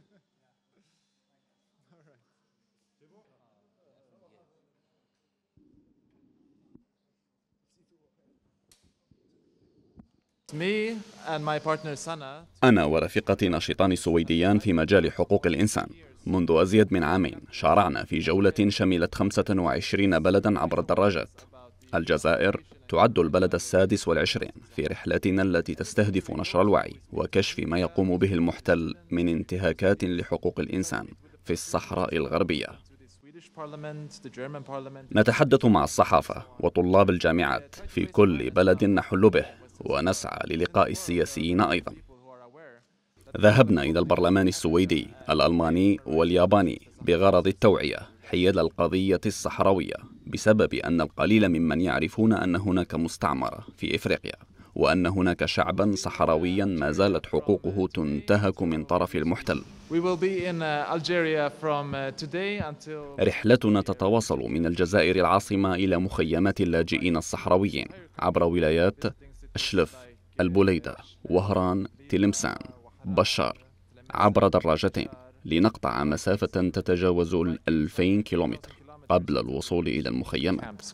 All right. C'est bon أنا ورفيقتي نشيطان سويديان في مجال حقوق الإنسان منذ أزيد من عامين شارعنا في جولة شملت 25 بلدا عبر الدراجات الجزائر تعد البلد السادس والعشرين في رحلتنا التي تستهدف نشر الوعي وكشف ما يقوم به المحتل من انتهاكات لحقوق الإنسان في الصحراء الغربية نتحدث مع الصحافة وطلاب الجامعات في كل بلد نحل به ونسعى للقاء السياسيين أيضا ذهبنا إلى البرلمان السويدي الألماني والياباني بغرض التوعية حيال القضية الصحراوية بسبب أن القليل ممن يعرفون أن هناك مستعمرة في إفريقيا وأن هناك شعبا صحراويا ما زالت حقوقه تنتهك من طرف المحتل uh, uh, رحلتنا تتواصل من الجزائر العاصمة إلى مخيمات اللاجئين الصحراويين عبر ولايات أشلف البوليدة وهران تلمسان بشار عبر دراجتين لنقطع مسافة تتجاوز الألفين كيلومتر قبل الوصول إلى المخيمات